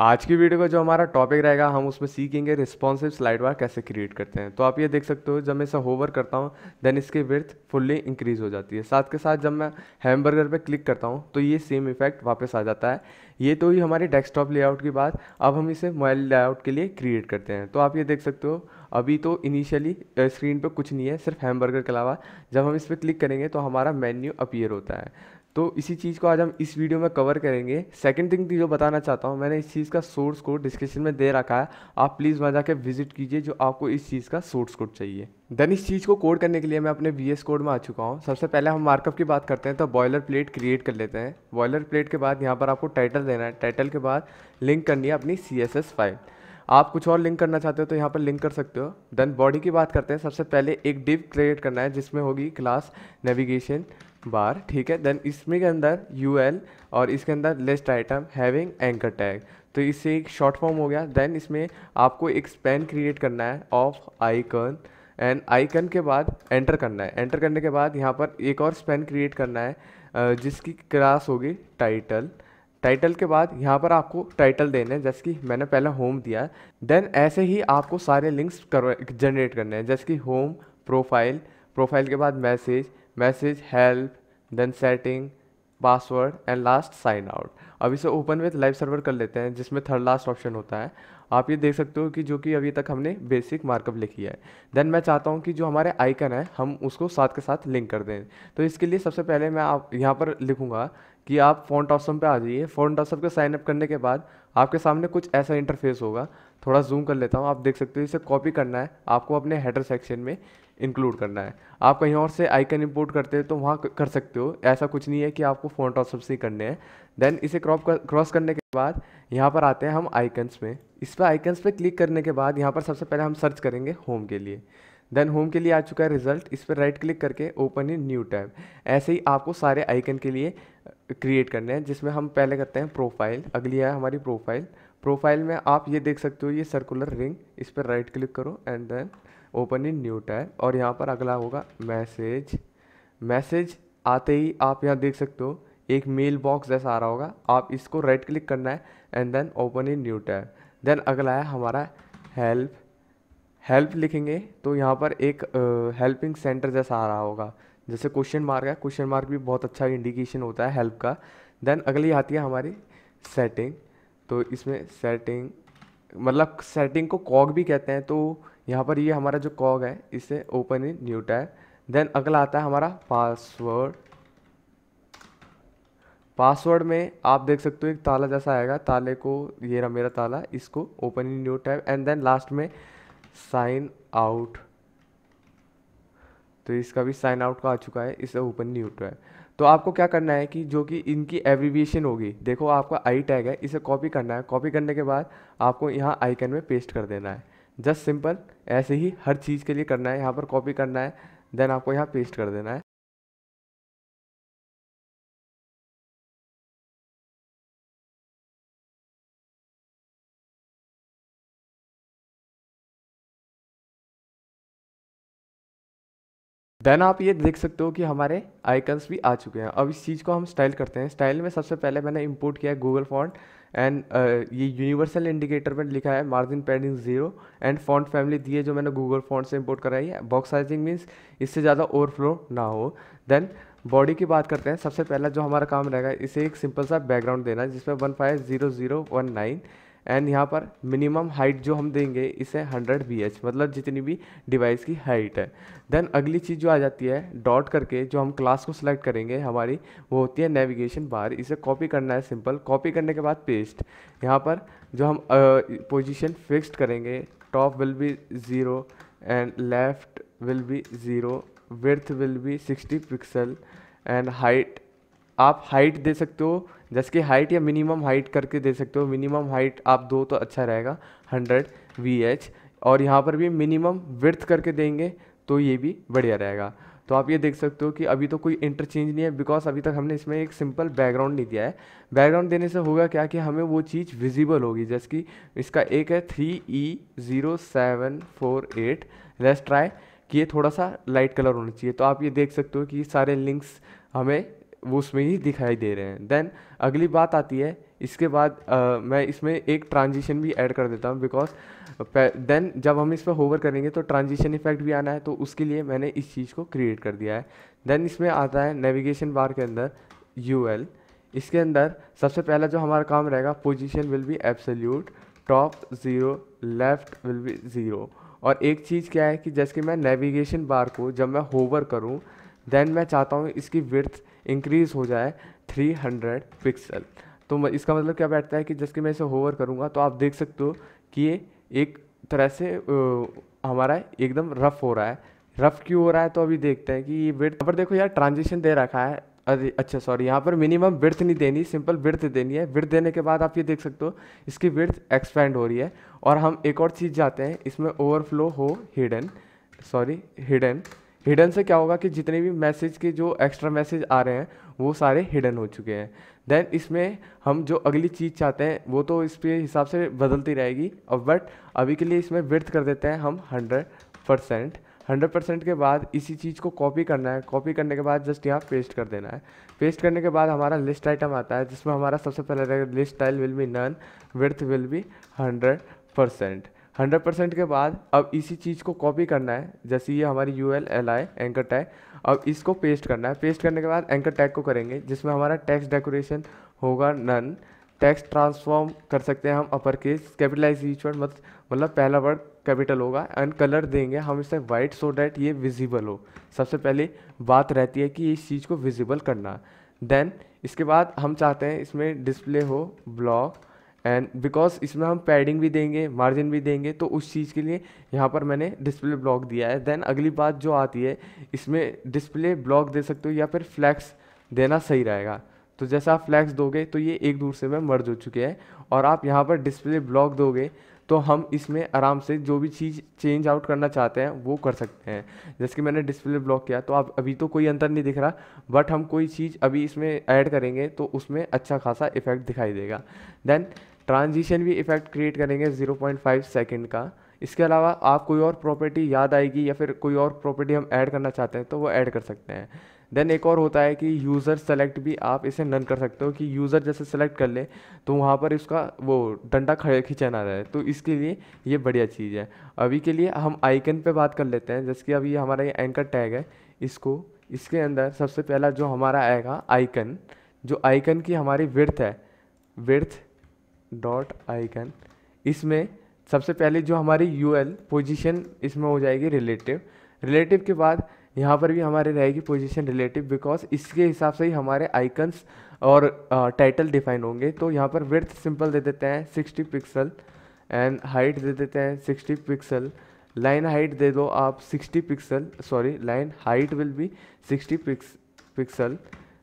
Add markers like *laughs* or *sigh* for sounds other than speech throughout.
आज की वीडियो का जो हमारा टॉपिक रहेगा हम उसमें सीखेंगे रिस्पॉन्सिव स्लाइड बार कैसे क्रिएट करते हैं तो आप ये देख सकते हो जब मैं इसे होवर करता हूँ देन इसकी विर्थ फुल्ली इंक्रीज़ हो जाती है साथ के साथ जब मैं हैमबर्गर पे क्लिक करता हूँ तो ये सेम इफेक्ट वापस आ जाता है ये तो ही हमारी डेस्कटॉप लेआउट की बात अब हम इसे मोबाइल लेआउट के लिए क्रिएट करते हैं तो आप ये देख सकते हो अभी तो इनिशियली स्क्रीन पर कुछ नहीं है सिर्फ हैमबर्गर के अलावा जब हम इस पर क्लिक करेंगे तो हमारा मेन्यू अपीयर होता है तो इसी चीज़ को आज हम इस वीडियो में कवर करेंगे सेकंड थिंग जो बताना चाहता हूँ मैंने इस चीज़ का सोर्स कोड डिस्क्रिप्शन में दे रखा है आप प्लीज़ वहाँ जाकर विजिट कीजिए जो आपको इस चीज़ का सोर्स कोड चाहिए देन इस चीज़ को कोड करने के लिए मैं अपने वी एस कोड में आ चुका हूँ सबसे पहले हम मार्कअप की बात करते हैं तो बॉयलर प्लेट क्रिएट कर लेते हैं बॉयलर प्लेट के बाद यहाँ पर आपको टाइटल देना है टाइटल के बाद लिंक करनी है अपनी सी एस एस फाइल आप कुछ और लिंक करना चाहते हो तो यहाँ पर लिंक कर सकते हो देन बॉडी की बात करते हैं सबसे पहले एक डिव क्रिएट करना है जिसमें होगी क्लास नेविगेशन बार ठीक है देन इसमें के अंदर यू एल और इसके अंदर list item having anchor tag तो इससे एक शॉर्ट फॉर्म हो गया देन इसमें आपको एक स्पेन क्रिएट करना है ऑफ आइकन एंड आइकन के बाद एंटर करना है एंटर करने के बाद यहाँ पर एक और स्पेन क्रिएट करना है जिसकी क्लास होगी टाइटल टाइटल के बाद यहाँ पर आपको टाइटल देना है जैसे कि मैंने पहले होम दिया है देन ऐसे ही आपको सारे लिंक्स जनरेट करने हैं जैसे कि होम प्रोफाइल प्रोफाइल के बाद message message help then setting password and last sign out अब इसे ओपन विथ लाइव सर्वर कर लेते हैं जिसमें थर्ड लास्ट ऑप्शन होता है आप ये देख सकते हो कि जो कि अभी तक हमने बेसिक मार्कअप लिखी है देन मैं चाहता हूँ कि जो हमारे आइकन है हम उसको साथ के साथ लिंक कर दें तो इसके लिए सबसे पहले मैं आप यहाँ पर लिखूँगा कि आप फ़ॉन्ट ऑप्शन पे आ जाइए फ़ॉन्ट ऑप्शन को साइन अप करने के बाद आपके सामने कुछ ऐसा इंटरफेस होगा थोड़ा जूम कर लेता हूँ आप देख सकते हो इसे कॉपी करना है आपको अपने हेडर सेक्शन में इंक्लूड करना है आप कहीं और से आइकन इंपोर्ट करते हो तो वहाँ कर सकते हो ऐसा कुछ नहीं है कि आपको फोन और सबसे करने हैं देन इसे क्रॉप क्रॉस करने के बाद यहाँ पर आते हैं हम आइकन्स में इस पर आइकन्स पर क्लिक करने के बाद यहाँ पर सबसे पहले हम सर्च करेंगे होम के लिए देन होम के लिए आ चुका है रिजल्ट इस पर राइट क्लिक करके ओपन इन न्यू टैब ऐसे ही आपको सारे आइकन के लिए क्रिएट करने हैं जिसमें हम पहले करते हैं प्रोफाइल अगली है हमारी प्रोफाइल प्रोफाइल में आप ये देख सकते हो ये सर्कुलर रिंग इस पर राइट क्लिक करो and then open in new tab और यहाँ पर अगला होगा मैसेज मैसेज आते ही आप यहाँ देख सकते हो एक मेल बॉक्स जैसा आ रहा होगा आप इसको राइट क्लिक करना है and then open in new tab then अगला है हमारा हेल्प हेल्प लिखेंगे तो यहाँ पर एक हेल्पिंग uh, सेंटर जैसा आ रहा होगा जैसे क्वेश्चन मार्क है क्वेश्चन मार्क भी बहुत अच्छा इंडिकेशन होता है हेल्प का देन अगली आती है हमारी सेटिंग तो इसमें सेटिंग मतलब सेटिंग को कॉग भी कहते हैं तो यहाँ पर ये हमारा जो कॉग है इसे open in new tab then अगला आता है हमारा पासवर्ड पासवर्ड में आप देख सकते हो एक ताला जैसा आएगा ताले को ये रहा मेरा ताला इसको open in new tab and then last में साइन आउट तो इसका भी साइन आउट का आ चुका है इसे ओपन न्यू टैब तो आपको क्या करना है कि जो कि इनकी एब्रीविएशन होगी देखो आपका आई टैग है इसे कॉपी करना है कॉपी करने के बाद आपको यहाँ आइकन में पेस्ट कर देना है जस्ट सिंपल ऐसे ही हर चीज़ के लिए करना है यहाँ पर कॉपी करना है देन आपको यहाँ पेस्ट कर देना है देन आप ये देख सकते हो कि हमारे आइकन्स भी आ चुके हैं अब इस चीज़ को हम स्टाइल करते हैं स्टाइल में सबसे पहले मैंने इंपोर्ट किया है गूगल फॉन्ट एंड uh, ये यूनिवर्सल इंडिकेटर में लिखा है margin padding zero and font family दिए जो मैंने गूगल फॉन्ट से इंपोर्ट कराई है बॉक्स साइजिंग मीन्स इससे ज़्यादा ओवरफ्लो ना हो देन बॉडी की बात करते हैं सबसे पहला जो हमारा काम रहेगा इसे एक सिंपल सा बैकग्राउंड देना है जिसमें one five zero zero one nine and यहाँ पर मिनिमम हाइट जो हम देंगे इसे 100 बी मतलब जितनी भी डिवाइस की हाइट है देन अगली चीज़ जो आ जाती है डॉट करके जो हम क्लास को सिलेक्ट करेंगे हमारी वो होती है नेविगेशन बार इसे कॉपी करना है सिंपल कॉपी करने के बाद पेस्ट यहाँ पर जो हम पोजिशन uh, फिक्स्ड करेंगे top will be zero and left will be zero width will be sixty pixel and height आप हाइट दे सकते हो जैसे कि हाइट या मिनिमम हाइट करके दे सकते हो मिनिमम हाइट आप दो तो अच्छा रहेगा हंड्रेड वी एच और यहाँ पर भी मिनिमम विर्थ करके देंगे तो ये भी बढ़िया रहेगा तो आप ये देख सकते हो कि अभी तो कोई इंटरचेंज नहीं है बिकॉज अभी तक हमने इसमें एक सिंपल बैकग्राउंड नहीं दिया है बैकग्राउंड देने से होगा क्या कि हमें वो चीज़ विजिबल होगी जैसे कि इसका एक है three E zero seven four eight let's try कि ये थोड़ा सा लाइट कलर होना चाहिए तो आप ये देख सकते हो कि सारे लिंक्स हमें वो उसमें ही दिखाई दे रहे हैं देन अगली बात आती है इसके बाद आ, मैं इसमें एक ट्रांजिशन भी ऐड कर देता हूँ बिकॉज देन जब हम इस पर होवर करेंगे तो ट्रांजिशन इफेक्ट भी आना है तो उसके लिए मैंने इस चीज़ को क्रिएट कर दिया है देन इसमें आता है नेविगेशन बार के अंदर यू एल इसके अंदर सबसे पहला जो हमारा काम रहेगा position will be absolute top zero left will be zero और एक चीज़ क्या है कि जैसे कि मैं नेविगेशन बार को जब मैं होवर करूँ देन मैं चाहता हूँ इसकी विर्थ इंक्रीज़ हो जाए 300 पिक्सल तो इसका मतलब क्या बैठता है कि जैसे मैं इसे होवर करूँगा तो आप देख सकते हो कि ये एक तरह से हमारा एकदम रफ़ हो रहा है रफ़ क्यों हो रहा है तो अभी देखते हैं कि ये विर्थ पर देखो यार ट्रांजिशन दे रखा है अरे अच्छा सॉरी यहाँ पर मिनिमम विर्थ नहीं देनी सिंपल विर्थ देनी है विर्थ देने के बाद आप ये देख सकते हो इसकी विर्थ एक्सपेंड हो रही है और हम एक और चीज़ जाते हैं इसमें ओवरफ्लो हो हिडन सॉरी हिडन हिडन से क्या होगा कि जितने भी मैसेज के जो एक्स्ट्रा मैसेज आ रहे हैं वो सारे हिडन हो चुके हैं देन इसमें हम जो अगली चीज़ चाहते हैं वो तो इसके हिसाब से बदलती रहेगी और बट अभी के लिए इसमें व्यर्थ कर देते हैं हम हंड्रेड परसेंट हंड्रेड परसेंट के बाद इसी चीज़ को कॉपी करना है कॉपी करने के बाद जस्ट यहाँ पेस्ट कर देना है पेस्ट करने के बाद हमारा लिस्ट आइटम आता है जिसमें हमारा सबसे पहले रहेगा list style will be none width will be hundred percent hundred percent के बाद अब इसी चीज़ को कॉपी करना है जैसे ये हमारी U L L I anchor tag अब इसको पेस्ट करना है पेस्ट करने के बाद एंकर टैग को करेंगे जिसमें हमारा टैक्स डेकोरेशन होगा नन टैक्स ट्रांसफॉर्म कर सकते हैं हम upper case capitalise each word मत मतलब पहला वर्ड कैपिटल होगा एंड कलर देंगे हम इसे वाइट सो डैट ये विजिबल हो सबसे पहले बात रहती है कि इस चीज़ को विजिबल करना देन इसके बाद हम चाहते हैं इसमें डिस्प्ले हो ब्लॉक एंड बिकॉज इसमें हम पैडिंग भी देंगे मार्जिन भी देंगे तो उस चीज़ के लिए यहाँ पर मैंने डिस्प्ले ब्लॉक दिया है देन अगली बात जो आती है इसमें डिस्प्ले ब्लॉक दे सकते हो या फिर फ्लैक्स देना सही रहेगा तो जैसा आप फ्लैक्स दोगे तो ये एक दूर से में मर्ज हो चुके हैं और आप यहाँ पर डिस्प्ले ब्लॉक दोगे तो हम इसमें आराम से जो भी चीज़ चेंज आउट करना चाहते हैं वो कर सकते हैं जैसे कि मैंने डिस्प्ले ब्लॉक किया तो आप अभी तो कोई अंतर नहीं दिख रहा बट हम कोई चीज़ अभी इसमें ऐड करेंगे तो उसमें अच्छा खासा इफेक्ट दिखाई देगा देन ट्रांजिशन भी इफेक्ट क्रिएट करेंगे 0.5 सेकंड का इसके अलावा आप कोई और प्रॉपर्टी याद आएगी या फिर कोई और प्रॉपर्टी हम ऐड करना चाहते हैं तो वो ऐड कर सकते हैं देन एक और होता है कि यूज़र सेलेक्ट भी आप इसे नन कर सकते हो कि यूज़र जैसे सेलेक्ट कर ले तो वहाँ पर इसका वो डंडा खड़े खींचा ना रहे तो इसके लिए ये बढ़िया चीज़ है अभी के लिए हम आइकन पे बात कर लेते हैं जैसे कि अभी हमारा ये एंकर टैग है इसको इसके अंदर सबसे पहला जो हमारा आएगा आइकन जो आइकन की हमारी विर्थ है विर्थ डॉट आइकन इसमें सबसे पहले जो हमारी यू एल पोजिशन इसमें हो जाएगी रिलेटिव रिलेटिव के बाद यहाँ पर भी हमारे रहेगी पोजिशन रिलेटिव बिकॉज इसके हिसाब से ही हमारे आइकन्स और टाइटल डिफाइन होंगे तो यहाँ पर विर्थ सिंपल दे देते हैं सिक्सटी पिक्सल एंड हाइट दे देते हैं सिक्सटी पिक्सल लाइन हाइट दे दो आप sixty pixel sorry line height will be sixty pix pixel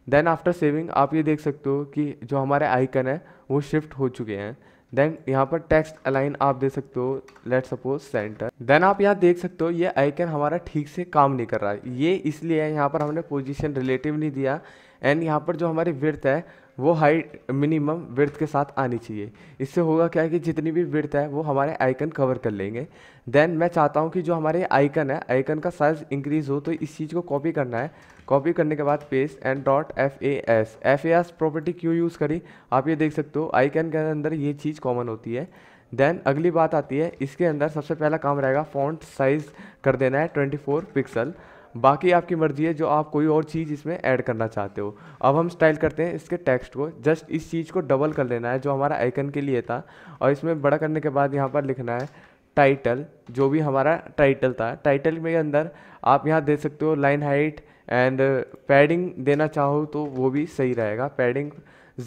then after saving आप ये देख सकते हो कि जो हमारे आइकन है वो शिफ्ट हो चुके हैं देन यहाँ पर टेक्स्ट अलाइन आप दे सकते हो लेट सपोज सेंटर देन आप यहाँ देख सकते हो ये आइकन हमारा ठीक से काम नहीं कर रहा है ये इसलिए है यहाँ पर हमने पोजीशन रिलेटिव नहीं दिया एंड यहाँ पर जो हमारी विर्थ है वो हाइट मिनिमम विर्थ के साथ आनी चाहिए इससे होगा क्या है कि जितनी भी विर्थ है वो हमारे आइकन कवर कर लेंगे देन मैं चाहता हूँ कि जो हमारे आइकन है आइकन का साइज़ इंक्रीज़ हो तो इस चीज़ को कॉपी करना है कॉपी करने के बाद paste and dot F A S F A S property क्यों यूज़ करी आप ये देख सकते हो आइकन के अंदर ये चीज़ कॉमन होती है देन अगली बात आती है इसके अंदर सबसे पहला काम रहेगा फॉन्ट साइज़ कर देना है ट्वेंटी फोर पिक्सल बाकी आपकी मर्ज़ी है जो आप कोई और चीज़ इसमें ऐड करना चाहते हो अब हम स्टाइल करते हैं इसके टेक्स्ट को जस्ट इस चीज़ को डबल कर लेना है जो हमारा आइकन के लिए था और इसमें बड़ा करने के बाद यहाँ पर लिखना है टाइटल जो भी हमारा टाइटल था टाइटल में अंदर आप यहाँ दे सकते हो लाइन हाइट एंड पैडिंग देना चाहो तो वो भी सही रहेगा padding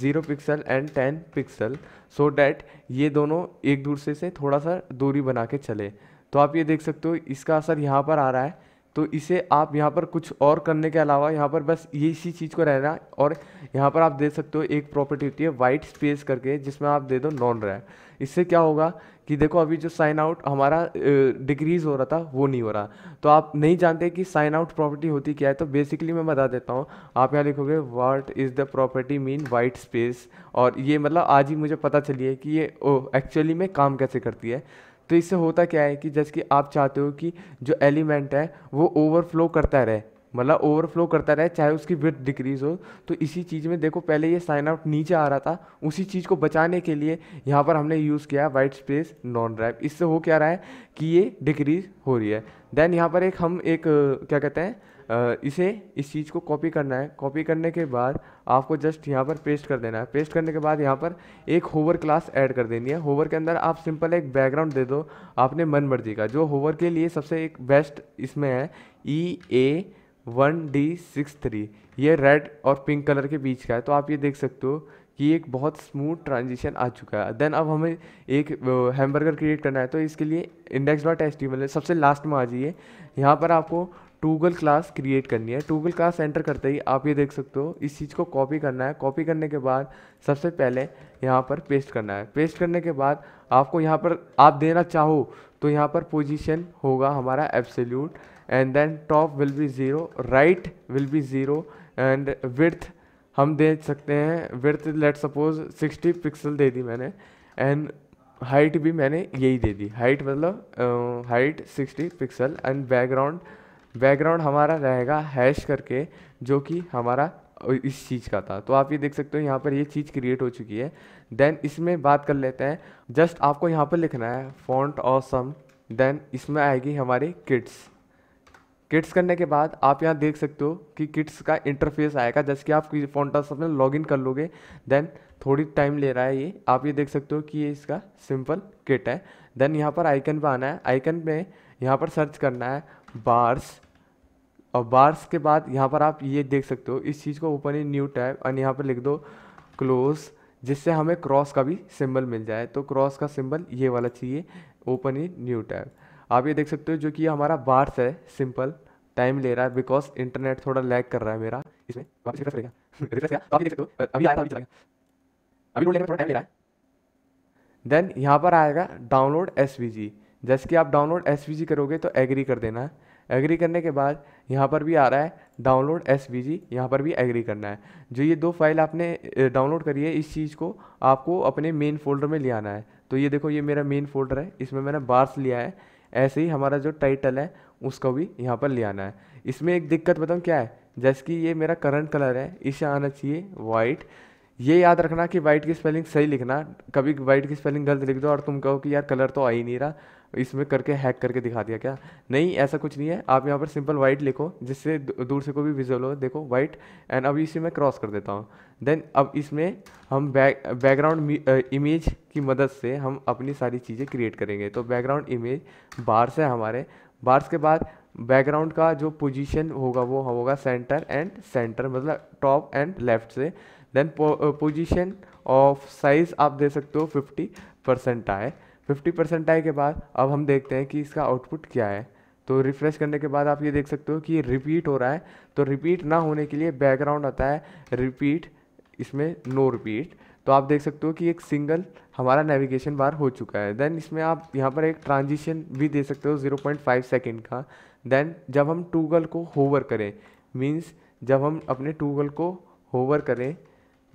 zero pixel and ten pixel so that ये दोनों एक दूसरे से थोड़ा सा दूरी बना के चले तो आप ये देख सकते हो इसका असर यहाँ पर आ रहा है तो इसे आप यहाँ पर कुछ और करने के अलावा यहाँ पर बस ये इसी चीज़ को रहना और यहाँ पर आप दे सकते हो एक प्रॉपर्टी होती है वाइट स्पेस करके जिसमें आप दे दो नॉन रैर इससे क्या होगा कि देखो अभी जो साइन आउट हमारा डिक्रीज हो रहा था वो नहीं हो रहा तो आप नहीं जानते कि साइन आउट प्रॉपर्टी होती क्या है तो बेसिकली मैं बता देता हूँ आप यहाँ लिखोगे what is the property mean white space और ये मतलब आज ही मुझे पता चली है कि ये ओ एक्चुअली में काम कैसे करती है तो इससे होता क्या है कि जैसे कि आप चाहते हो कि जो एलिमेंट है वो ओवरफ्लो करता रहे मतलब ओवरफ्लो करता रहे चाहे उसकी विथ डिक्रीज हो तो इसी चीज़ में देखो पहले ये साइन आउट नीचे आ रहा था उसी चीज़ को बचाने के लिए यहाँ पर हमने यूज़ किया वाइट स्पेस नॉन ड्राइव इससे हो क्या रहा है कि ये डिक्रीज हो रही है देन यहाँ पर एक हम एक क्या कहते हैं इसे इस चीज़ को कॉपी करना है कॉपी करने के बाद आपको जस्ट यहाँ पर पेस्ट कर देना है पेस्ट करने के बाद यहाँ पर एक होवर क्लास ऐड कर देनी है होवर के अंदर आप सिंपल एक बैकग्राउंड दे दो आपने मन मर्जी का जो होवर के लिए सबसे एक बेस्ट इसमें है E A one D six three ये रेड और पिंक कलर के बीच का है तो आप ये देख सकते हो कि एक बहुत स्मूथ ट्रांजिशन आ चुका है देन अब हमें एक हैमबर्गर क्रिएट करना है तो इसके लिए इंडेक्स डॉट एच टी मतलब सबसे लास्ट में आ जाइए यहाँ पर आपको टूगल क्लास क्रिएट करनी है टूगल क्लास एंटर करते ही आप ये देख सकते हो इस चीज़ को कॉपी करना है कॉपी करने के बाद सबसे पहले यहाँ पर पेस्ट करना है पेस्ट करने के बाद आपको यहाँ पर आप देना चाहो तो यहाँ पर पोजीशन होगा हमारा absolute and then top will be zero right will be zero and width हम दे सकते हैं विर्थ लेट सपोज 60 पिक्सल दे दी मैंने एंड हाइट भी मैंने यही दे दी हाइट मतलब height 60 pixel and background background हमारा रहेगा हैश करके जो कि हमारा इस चीज़ का था तो आप ये देख सकते हो यहाँ पर ये चीज़ क्रिएट हो चुकी है देन इसमें बात कर लेते हैं जस्ट आपको यहाँ पर लिखना है फॉन्ट और सम देन इसमें आएगी हमारी किड्स किट्स करने के बाद आप यहाँ देख सकते हो कि किट्स का इंटरफेस आएगा जैसे कि आप फोनटास में लॉगिन कर लोगे देन थोड़ी टाइम ले रहा है ये आप ये देख सकते हो कि ये इसका सिंपल किट है देन यहाँ पर आइकन पर आना है आइकन में यहाँ पर सर्च करना है बार्स और बार्स के बाद यहाँ पर आप ये देख सकते हो इस चीज़ को ओपन इन न्यू टैब और यहाँ पर लिख दो क्लोज जिससे हमें क्रॉस का भी सिंबल मिल जाए तो क्रॉस का सिंबल ये वाला चाहिए ओपन इन न्यू टैब आप ये देख सकते हो जो कि हमारा बार्स है सिंपल टाइम ले रहा है बिकॉज इंटरनेट थोड़ा लैग कर रहा है मेरा इसमें वापस रिफ्रेश करेगा रिफ्रेश *laughs* तो आप देख सकते हो अभी आया अभी थोड़ा टाइम ले रहा है देन यहाँ पर आएगा डाउनलोड एस जैसे कि आप डाउनलोड एस करोगे तो एग्री कर देना है एग्री करने के बाद यहाँ पर भी आ रहा है डाउनलोड एस वी जी यहाँ पर भी एग्री करना है जो ये दो फाइल आपने डाउनलोड करी है इस चीज़ को आपको अपने मेन फोल्डर में ले आना है तो ये देखो ये मेरा मेन फोल्डर है इसमें मैंने बार्स लिया है ऐसे ही हमारा जो टाइटल है उसको भी यहाँ पर ले आना है इसमें एक दिक्कत बताऊँ क्या है जैसे कि ये मेरा करंट कलर है इसे आना चाहिए वाइट ये याद रखना कि वाइट की स्पेलिंग सही लिखना कभी वाइट की स्पेलिंग गलत लिख दो और तुम कहो कि यार कलर तो आ ही नहीं रहा इसमें करके हैक करके दिखा दिया क्या नहीं ऐसा कुछ नहीं है आप यहाँ पर सिंपल वाइट लिखो जिससे दूर से कोई भी विजुअल हो देखो वाइट एंड अब इसी में क्रॉस कर देता हूँ देन अब इसमें हम बैक बैकग्राउंड इमेज की मदद से हम अपनी सारी चीज़ें क्रिएट करेंगे तो बैकग्राउंड इमेज बार्स है हमारे बार्स के बाद बैकग्राउंड का जो पोजीशन होगा वो होगा सेंटर एंड सेंटर मतलब टॉप एंड लेफ्ट से देन पोजीशन ऑफ साइज़ आप दे सकते हो फिफ्टी परसेंट आए फिफ्टी आए के बाद अब हम देखते हैं कि इसका आउटपुट क्या है तो रिफ़्रेश करने के बाद आप ये देख सकते हो कि ये रिपीट हो रहा है तो रिपीट ना होने के लिए बैकग्राउंड आता है रिपीट इसमें नो रिपीट तो आप देख सकते हो कि एक सिंगल हमारा नेविगेशन बार हो चुका है देन इसमें आप यहाँ पर एक ट्रांजिशन भी दे सकते हो 0.5 सेकेंड का देन जब हम टूगल को होवर करें मीन्स जब हम अपने टूगल को होवर करें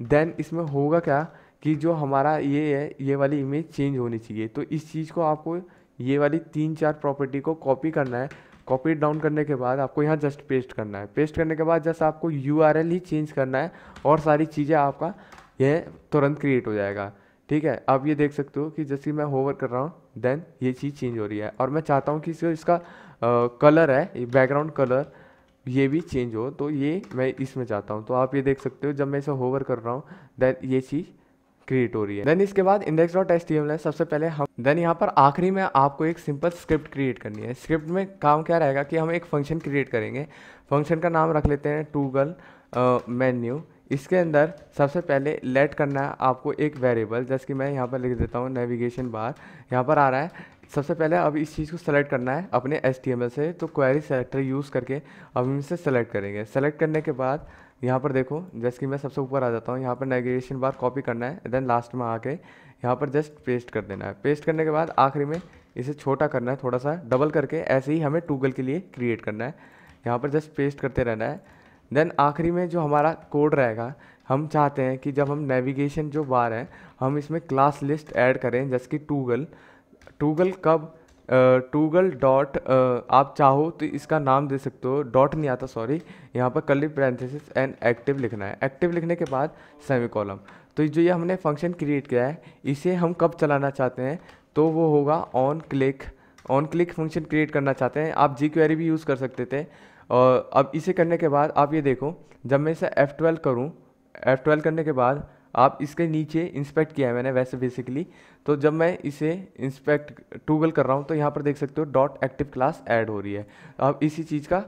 देन इसमें होगा क्या कि जो हमारा ये है ये वाली इमेज चेंज होनी चाहिए तो इस चीज़ को आपको ये वाली तीन चार प्रॉपर्टी को कॉपी करना है कॉपी डाउन करने के बाद आपको यहाँ जस्ट पेस्ट करना है पेस्ट करने के बाद जस्ट आपको यू ही चेंज करना है और सारी चीज़ें आपका यह तुरंत क्रिएट हो जाएगा ठीक है आप ये देख सकते हो कि जैसे मैं होवर कर रहा हूँ देन ये चीज़ चेंज हो रही है और मैं चाहता हूँ कि इसका इसका कलर है बैकग्राउंड कलर ये भी चेंज हो तो ये मैं इसमें चाहता हूँ तो आप ये देख सकते हो जब मैं इसे होवर कर रहा हूँ देन ये चीज़ क्रिएट हो रही है देन इसके बाद इंडेक्स डॉट एच है सबसे पहले हम देन यहाँ पर आखिरी में आपको एक सिंपल स्क्रिप्ट क्रिएट करनी है स्क्रिप्ट में काम क्या रहेगा कि हम एक फंक्शन क्रिएट करेंगे फंक्शन का नाम रख लेते हैं टूगल मेन्यू इसके अंदर सबसे पहले लेट करना है आपको एक वेरिएबल जैसे कि मैं यहाँ पर लिख देता हूँ नेविगेशन बार यहाँ पर आ रहा है सबसे पहले अब इस चीज़ को सेलेक्ट करना है अपने एस से तो क्वेरी सेलेक्टर यूज़ करके अब इसे सेलेक्ट करेंगे सेलेक्ट करने के बाद यहाँ पर देखो जैसे कि मैं सबसे ऊपर आ जाता हूँ यहाँ पर नेविगेशन बार कॉपी करना है देन लास्ट में आके यहाँ पर जस्ट पेस्ट कर देना है पेस्ट करने के बाद आखिरी में इसे छोटा करना है थोड़ा सा डबल करके ऐसे ही हमें टूगल के लिए क्रिएट करना है यहाँ पर जस्ट पेस्ट करते रहना है देन आखिरी में जो हमारा कोड रहेगा हम चाहते हैं कि जब हम नेविगेशन जो बार है हम इसमें क्लास लिस्ट ऐड करें जैसे कि टूगल टूगल कब टूगल डॉट आप चाहो तो इसका नाम दे सकते हो डॉट नहीं आता सॉरी यहाँ पर कली पैरेंथेसिस एंड एक्टिव लिखना है एक्टिव लिखने के बाद सेमी कॉलम तो जो ये हमने फंक्शन क्रिएट किया है इसे हम कब चलाना चाहते हैं तो वो होगा on click on click function create करना चाहते हैं आप जी क्वेरी भी यूज़ कर सकते थे और अब इसे करने के बाद आप ये देखो जब मैं इसे F12 करूँ F12 करने के बाद आप इसके नीचे इंस्पेक्ट किया है मैंने वैसे बेसिकली तो जब मैं इसे इंस्पेक्ट टूगल कर रहा हूँ तो यहाँ पर देख सकते हो डॉट एक्टिव क्लास ऐड हो रही है अब इसी चीज़ का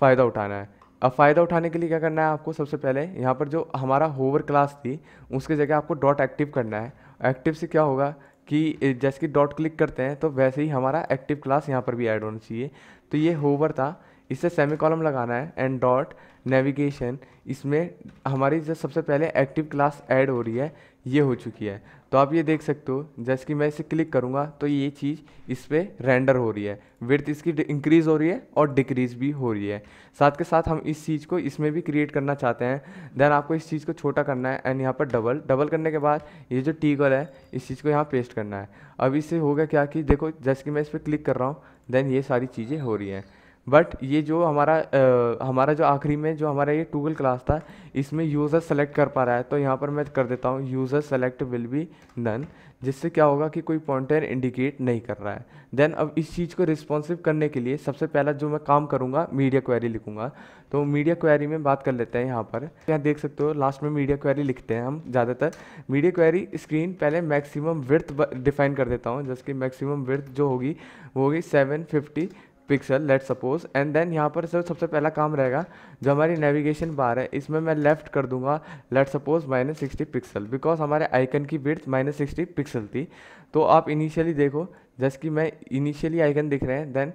फ़ायदा उठाना है अब फ़ायदा उठाने के लिए क्या करना है आपको सबसे पहले यहाँ पर जो हमारा होवर क्लास थी उसके जगह आपको डॉट एक्टिव करना है एक्टिव से क्या होगा कि जैसे कि डॉट क्लिक करते हैं तो वैसे ही हमारा एक्टिव क्लास यहाँ पर भी ऐड होना चाहिए तो ये होवर था इससे सेमी कॉलम लगाना है एंड डॉट नेविगेशन इसमें हमारी जो सबसे पहले एक्टिव क्लास ऐड हो रही है ये हो चुकी है तो आप ये देख सकते हो जैसे कि मैं इसे क्लिक करूँगा तो ये चीज़ इस पर रेंडर हो रही है विर्थ इसकी इंक्रीज़ हो रही है और डिक्रीज़ भी हो रही है साथ के साथ हम इस चीज़ को इसमें भी क्रिएट करना चाहते हैं देन आपको इस चीज़ को छोटा करना है एंड यहाँ पर डबल डबल करने के बाद ये जो टीगल है इस चीज़ को यहाँ पेस्ट करना है अब इससे होगा क्या कि देखो जैसे कि मैं इस पर क्लिक कर रहा हूँ देन ये सारी चीज़ें हो रही हैं बट ये जो हमारा आ, हमारा जो आखिरी में जो हमारा ये टूगल क्लास था इसमें यूज़र सेलेक्ट कर पा रहा है तो यहाँ पर मैं कर देता हूँ user select will be none जिससे क्या होगा कि कोई पॉइंटर इंडिकेट नहीं कर रहा है देन अब इस चीज़ को रिस्पॉन्सिव करने के लिए सबसे पहला जो मैं काम करूँगा मीडिया क्वेरी लिखूँगा तो मीडिया क्वेरी में बात कर लेते हैं यहाँ पर यहाँ देख सकते हो लास्ट में मीडिया क्वेरी लिखते हैं हम ज़्यादातर मीडिया क्वेरी स्क्रीन पहले मैक्सिमम विर्थ डिफाइन कर देता हूँ जैसे कि मैक्सिमम विर्थ जो होगी वो होगी seven fifty pixel let suppose and then यहाँ पर सर सबसे पहला काम रहेगा जो हमारी नेविगेशन बार है इसमें मैं लेफ़्ट कर दूंगा let suppose minus sixty pixel because हमारे आइकन की विड्थ माइनस सिक्सटी पिक्सल थी तो आप इनिशियली देखो जैसे कि मैं इनिशियली आइकन दिख रहे हैं देन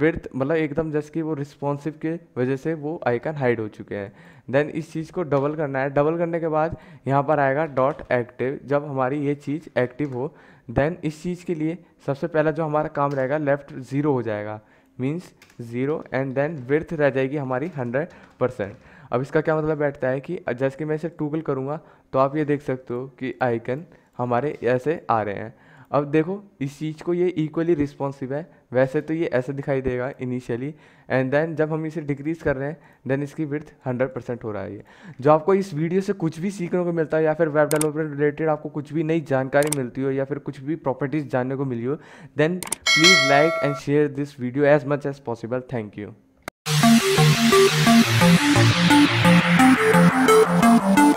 विर्थ मतलब एकदम जैसे कि वो रिस्पॉन्सिव के वजह से वो आइकन हाइड हो चुके हैं देन इस चीज़ को डबल करना है डबल करने के बाद यहाँ पर आएगा डॉट एक्टिव जब हमारी ये चीज़ एक्टिव हो देन इस चीज़ के लिए सबसे पहला जो हमारा काम रहेगा लेफ़्ट ज़ीरो हो जाएगा means zero and then width रह जाएगी हमारी हंड्रेड परसेंट अब इसका क्या मतलब बैठता है कि जैसे कि मैं इसे टूगल करूँगा तो आप ये देख सकते हो कि आइकन हमारे ऐसे आ रहे हैं अब देखो इस चीज़ को ये इक्वली रिस्पॉन्सिव है वैसे तो ये ऐसा दिखाई देगा इनिशियली एंड देन जब हम इसे डिक्रीज़ कर रहे हैं देन इसकी विर्थ 100 परसेंट हो रहा है ये जो आपको इस वीडियो से कुछ भी सीखने को मिलता है या फिर वेब डेवलपमेंट रिलेटेड आपको कुछ भी नई जानकारी मिलती हो या फिर कुछ भी प्रॉपर्टीज़ जानने को मिली हो then please like and share this video as much as possible thank you